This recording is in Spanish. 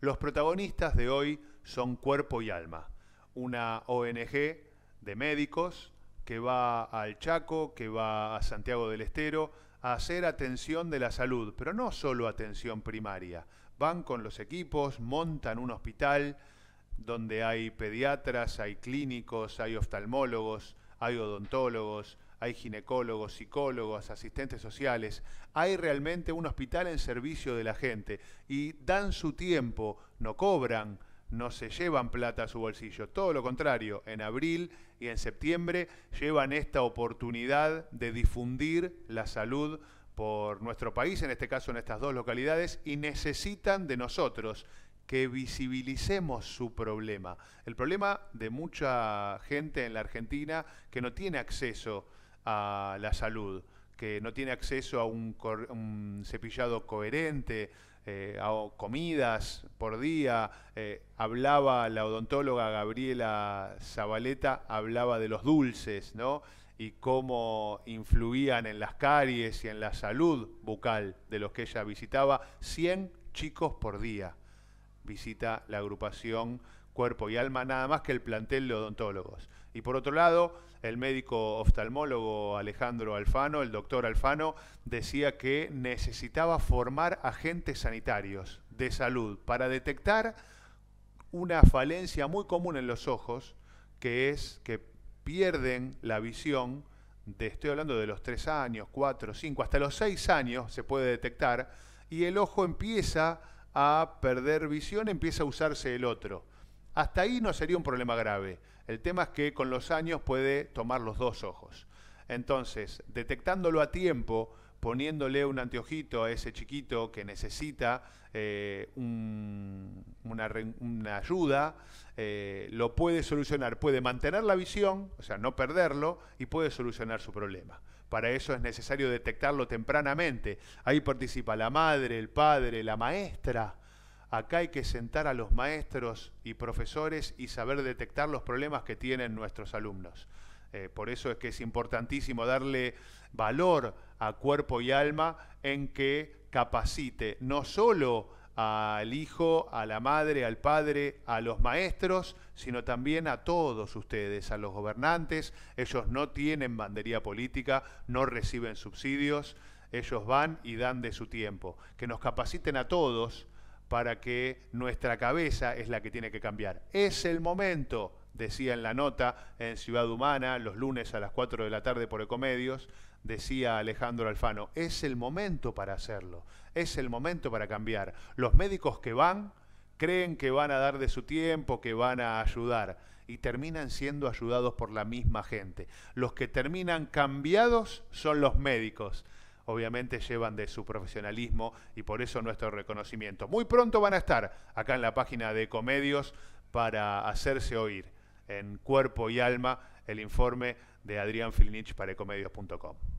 Los protagonistas de hoy son Cuerpo y Alma, una ONG de médicos que va al Chaco, que va a Santiago del Estero, a hacer atención de la salud, pero no solo atención primaria. Van con los equipos, montan un hospital donde hay pediatras, hay clínicos, hay oftalmólogos, hay odontólogos, hay ginecólogos, psicólogos, asistentes sociales, hay realmente un hospital en servicio de la gente y dan su tiempo, no cobran, no se llevan plata a su bolsillo, todo lo contrario, en abril y en septiembre llevan esta oportunidad de difundir la salud por nuestro país, en este caso en estas dos localidades, y necesitan de nosotros que visibilicemos su problema. El problema de mucha gente en la Argentina que no tiene acceso a la salud, que no tiene acceso a un, cepillado coherente, eh, a comidas por día. Eh, hablaba la odontóloga Gabriela Zabaleta, hablaba de los dulces, ¿no? Y cómo influían en las caries y en la salud bucal de los que ella visitaba. 100 chicos por día visita la agrupación cuerpo y alma nada más que el plantel de odontólogos. Y por otro lado, el médico oftalmólogo Alejandro Alfano, el doctor Alfano, decía que necesitaba formar agentes sanitarios de salud para detectar una falencia muy común en los ojos, que es que pierden la visión, de, estoy hablando de los tres años, cuatro, cinco, hasta los seis años se puede detectar, y el ojo empieza a perder visión, empieza a usarse el otro. Hasta ahí no sería un problema grave. El tema es que con los años puede tomar los dos ojos. Entonces, detectándolo a tiempo, poniéndole un anteojito a ese chiquito que necesita eh, una, ayuda, eh, lo puede solucionar, puede mantener la visión, o sea, no perderlo, y puede solucionar su problema. Para eso es necesario detectarlo tempranamente. Ahí participa la madre, el padre, la maestra, Acá hay que sentar a los maestros y profesores y saber detectar los problemas que tienen nuestros alumnos. Eh, por eso es que es importantísimo darle valor a cuerpo y alma en que capacite no solo al hijo, a la madre, al padre, a los maestros, sino también a todos ustedes, a los gobernantes. Ellos no tienen bandería política, no reciben subsidios, ellos van y dan de su tiempo. Que nos capaciten a todos para que nuestra cabeza es la que tiene que cambiar. Es el momento, decía en la nota en Ciudad Humana, los lunes a las 4 de la tarde por Ecomedios, decía Alejandro Alfano, es el momento para hacerlo, es el momento para cambiar. Los médicos que van creen que van a dar de su tiempo, que van a ayudar, y terminan siendo ayudados por la misma gente. Los que terminan cambiados son los médicos obviamente llevan de su profesionalismo y por eso nuestro reconocimiento. Muy pronto van a estar acá en la página de Comedios para hacerse oír en cuerpo y alma el informe de Adrián Filinich para comedios.com.